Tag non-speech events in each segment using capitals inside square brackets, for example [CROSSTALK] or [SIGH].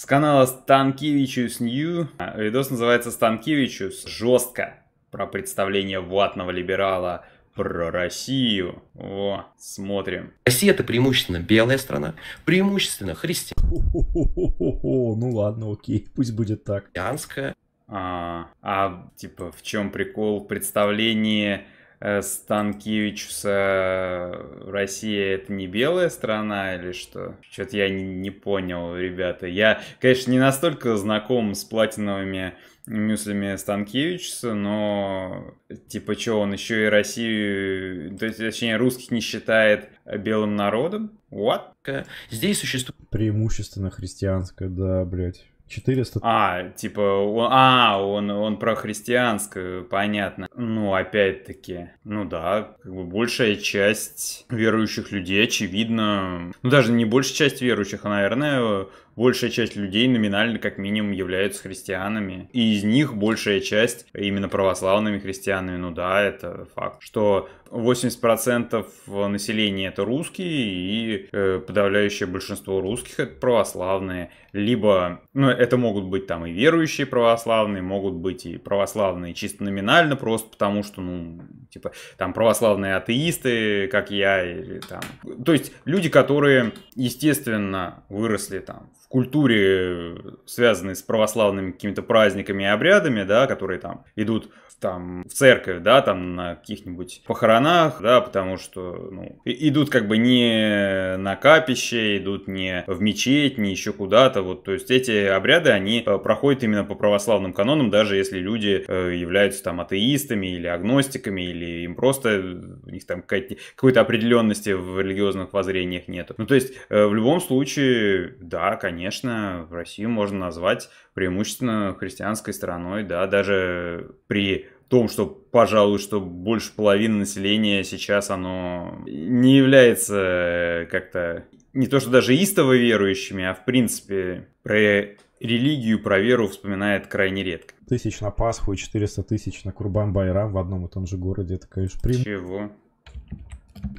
С канала Станкевичус Нью. А, видос называется Станкевичус. Жестко. Про представление ватного либерала про Россию. О, смотрим. Россия это преимущественно белая страна, преимущественно христианская. Ну ладно, окей, пусть будет так. Янская. А, а типа в чем прикол представления? Э, Станкевич с э, Россия это не белая страна или что? Что-то я не, не понял, ребята. Я, конечно, не настолько знаком с платиновыми мюслями Станкевича, но типа что, он еще и Россию, то есть, точнее, русских не считает белым народом? What? Здесь существует... Преимущественно христианская, да, блядь. 400. А, типа, он, а, он, он про христианскую, понятно. Ну, опять-таки, ну да, как бы большая часть верующих людей, очевидно, ну даже не большая часть верующих, а, наверное, большая часть людей номинально как минимум являются христианами, и из них большая часть именно православными христианами, ну да, это факт, что 80% населения это русские, и э, подавляющее большинство русских это православные. Либо, ну, это могут быть там и верующие православные, могут быть и православные чисто номинально, просто потому что, ну, типа, там православные атеисты, как я, или там... То есть люди, которые, естественно, выросли там в культуре, связанной с православными какими-то праздниками и обрядами, да, которые там идут там в церковь, да, там на каких-нибудь похоронах, да, потому что, ну, идут как бы не на капище, идут не в мечеть, не еще куда-то, вот, то есть эти обряды, они э, проходят именно по православным канонам, даже если люди э, являются там атеистами или агностиками, или им просто них там какой-то определенности в религиозных воззрениях нету. Ну, то есть, э, в любом случае, да, конечно, Россию можно назвать преимущественно христианской страной, да, даже при том, что, пожалуй, что больше половины населения сейчас оно не является э, как-то не то что даже истово верующими, а в принципе про религию, про веру вспоминает крайне редко. Тысяч на Пасху и 400 тысяч на Курбан-Байрам в одном и том же городе, это, конечно, прим... Чего?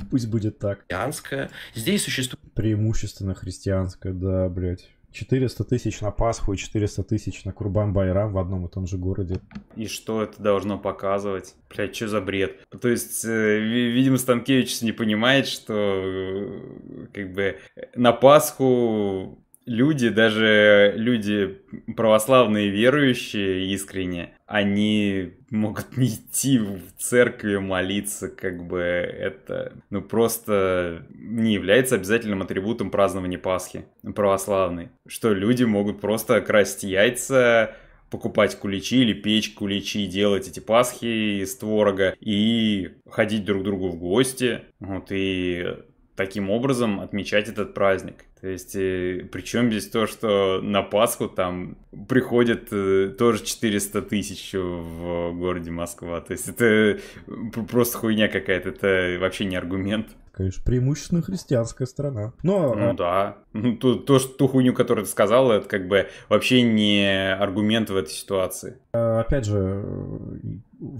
Пусть будет так. Христианская. Здесь существует... Преимущественно христианская, да, блядь. 400 тысяч на Пасху и 400 тысяч на Курбан-Байрам в одном и том же городе. И что это должно показывать? Блядь, что за бред? То есть, э, видимо, Станкевич не понимает, что э, как бы на Пасху люди, даже люди православные, верующие искренне, они могут не идти в церкви молиться, как бы это, ну, просто не является обязательным атрибутом празднования Пасхи православной. Что люди могут просто красть яйца, покупать куличи или печь куличи, делать эти пасхи из творога и ходить друг к другу в гости. Вот и таким образом отмечать этот праздник. То есть, э, причем здесь то, что на Пасху там приходят э, тоже 400 тысяч в городе Москва. То есть, это э, просто хуйня какая-то, это вообще не аргумент конечно, преимущественно христианская страна. Но... Ну да. Ну, то, то, что, ту хуйню, которую ты сказал, это как бы вообще не аргумент в этой ситуации. Э, опять же,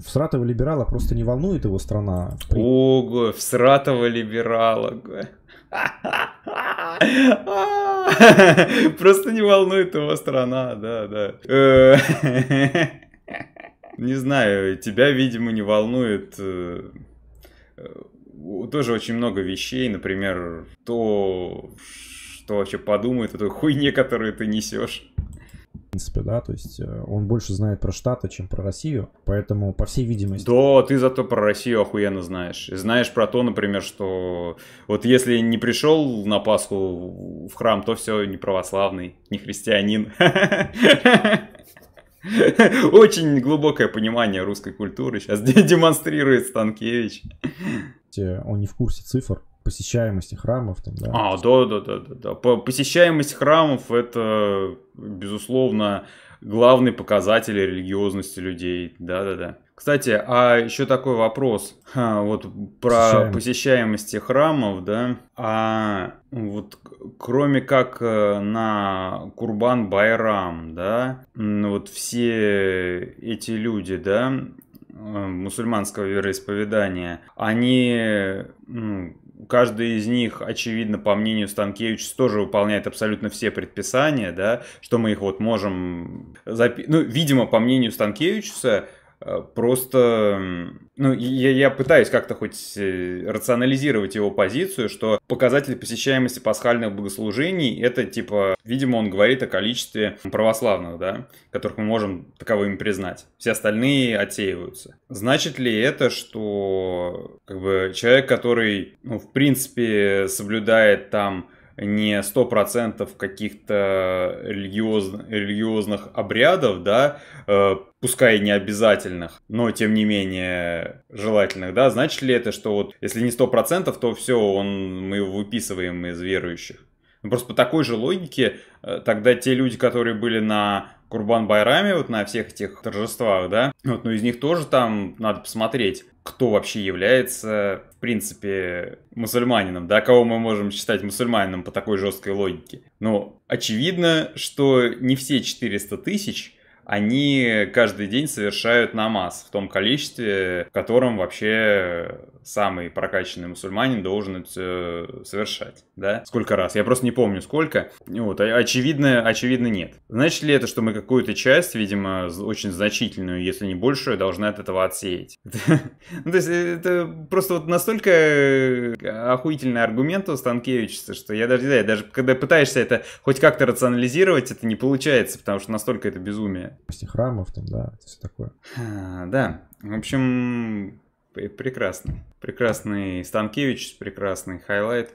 всратого либерала просто не волнует его страна. Ого, всратого либерала. [LAUGHS] Просто не волнует его страна, да, да. Э, [LAUGHS] не знаю, тебя, видимо, не волнует э, тоже очень много вещей, например, то, что вообще подумает о той хуйне, которую ты несешь. В принципе, да, то есть э, он больше знает про Штаты, чем про Россию, поэтому, по всей видимости... Да, ты зато про Россию охуенно знаешь. Знаешь про то, например, что вот если не пришел на Пасху в храм, то все, не православный, не христианин. [LAUGHS] Очень глубокое понимание русской культуры сейчас [LAUGHS] демонстрирует Станкевич. Э, он не в курсе цифр посещаемости храмов. Там, да? А, да, да, да, да, да. Посещаемость храмов это, безусловно, главный показатель религиозности людей. Да, да, да. Кстати, а еще такой вопрос. [LAUGHS] Ха, вот про Посещаем. посещаемости храмов, да. А вот кроме как э, на Курбан Байрам, да, вот все эти люди, да, Э, мусульманского вероисповедания, они, ну, каждый из них, очевидно, по мнению Станкевича, тоже выполняет абсолютно все предписания, да, что мы их вот можем... Запи... Ну, видимо, по мнению Станкевича, Э, просто... Ну, я, я пытаюсь как-то хоть э, рационализировать его позицию, что показатель посещаемости пасхальных богослужений — это, типа, видимо, он говорит о количестве православных, да, которых мы можем таковыми признать. Все остальные отсеиваются. Значит ли это, что, как бы, человек, который, ну, в принципе, соблюдает там не 100% каких-то религиоз, религиозных обрядов, да, э, пускай не обязательных, но тем не менее желательных, да, значит ли это, что вот если не 100%, то все, он, мы его выписываем из верующих? Ну, просто по такой же логике э, тогда те люди, которые были на Курбан-Байраме, вот на всех этих торжествах, да, вот, но ну, из них тоже там надо посмотреть, кто вообще является, в принципе, мусульманином, да, кого мы можем считать мусульманином по такой жесткой логике. Но ну, очевидно, что не все 400 тысяч они каждый день совершают намаз в том количестве, в котором вообще самый прокачанный мусульманин должен это э, совершать, да? Сколько раз? Я просто не помню, сколько. Вот, а, очевидно, очевидно нет. Значит ли это, что мы какую-то часть, видимо, очень значительную, если не большую, должны от этого отсеять? [LAUGHS] Ну, то есть э, это просто вот настолько э, охуительный аргумент у Станкевича, что я даже, я даже когда пытаешься это хоть как-то рационализировать, это не получается, потому что настолько это безумие. Храмов там, да, все такое. А, да, в общем, Прекрасный, Прекрасный Станкевич, прекрасный хайлайт.